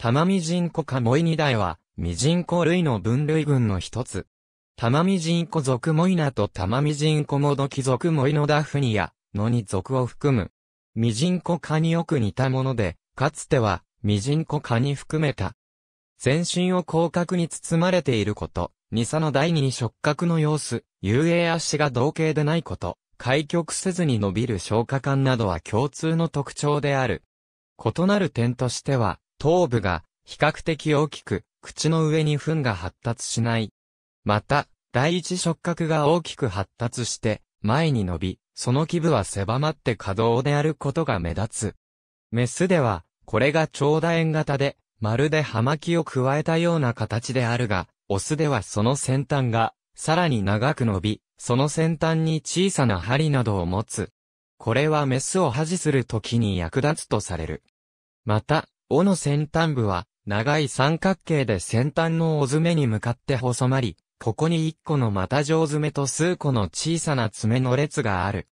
タマミジンコカモイニダイは、ミジンコ類の分類群の一つ。タマミジンコ属モイナとタマミジンコモドキ属モイノダフニア、のに属を含む。ミジンコ科によく似たもので、かつては、ミジンコ科に含めた。全身を広角に包まれていること、ニサの第二に触覚の様子、遊泳足が同型でないこと、開局せずに伸びる消化管などは共通の特徴である。異なる点としては、頭部が比較的大きく、口の上に糞が発達しない。また、第一触覚が大きく発達して、前に伸び、その基部は狭まって可動であることが目立つ。メスでは、これが長楕円型で、まるで葉巻を加えたような形であるが、オスではその先端が、さらに長く伸び、その先端に小さな針などを持つ。これはメスを恥じするときに役立つとされる。また、尾の先端部は、長い三角形で先端の尾爪に向かって細まり、ここに一個の股状爪と数個の小さな爪の列がある。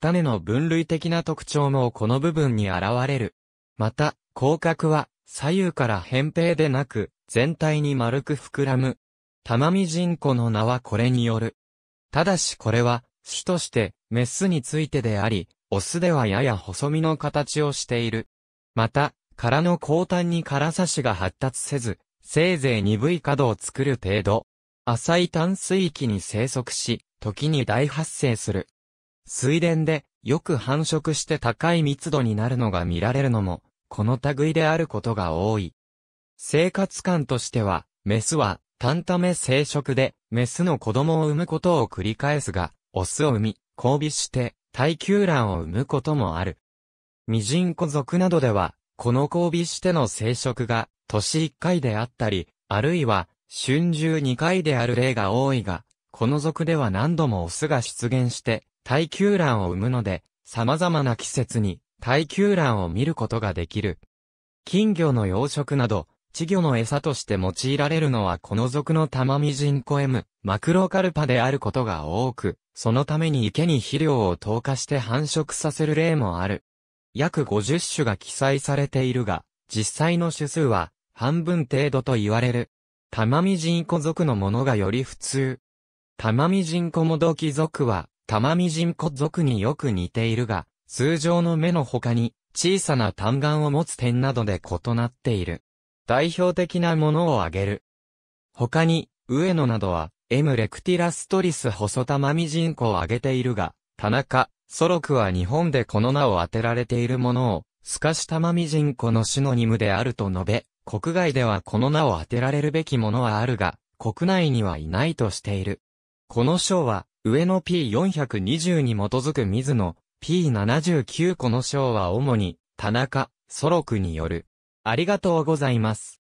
種の分類的な特徴もこの部分に現れる。また、広角は左右から扁平でなく、全体に丸く膨らむ。玉見人口の名はこれによる。ただしこれは、種として、メスについてであり、オスではやや細身の形をしている。また、殻の後端に殻差しが発達せず、せいぜい鈍い角を作る程度、浅い淡水域に生息し、時に大発生する。水田で、よく繁殖して高い密度になるのが見られるのも、この類であることが多い。生活感としては、メスは、単ため生殖で、メスの子供を産むことを繰り返すが、オスを産み、交尾して、耐久卵を産むこともある。ミジンコ族などでは、この交尾しての生殖が、年1回であったり、あるいは、春秋2回である例が多いが、この族では何度もオスが出現して、耐久卵を産むので、様々な季節に耐久卵を見ることができる。金魚の養殖など、稚魚の餌として用いられるのはこの属のタマミジンコエム、マクロカルパであることが多く、そのために池に肥料を投下して繁殖させる例もある。約50種が記載されているが、実際の種数は半分程度と言われる。玉ジ人コ族のものがより普通。玉ジ人コもどき族は、玉ジ人コ族によく似ているが、通常の目の他に、小さな単眼を持つ点などで異なっている。代表的なものを挙げる。他に、上野などは、エムレクティラストリス細玉ジ人コを挙げているが、田中、ソロクは日本でこの名を当てられているものを、スカシタマミジンコのシノニムであると述べ、国外ではこの名を当てられるべきものはあるが、国内にはいないとしている。この章は、上の P420 に基づく水野、P79 この章は主に、田中、ソロクによる。ありがとうございます。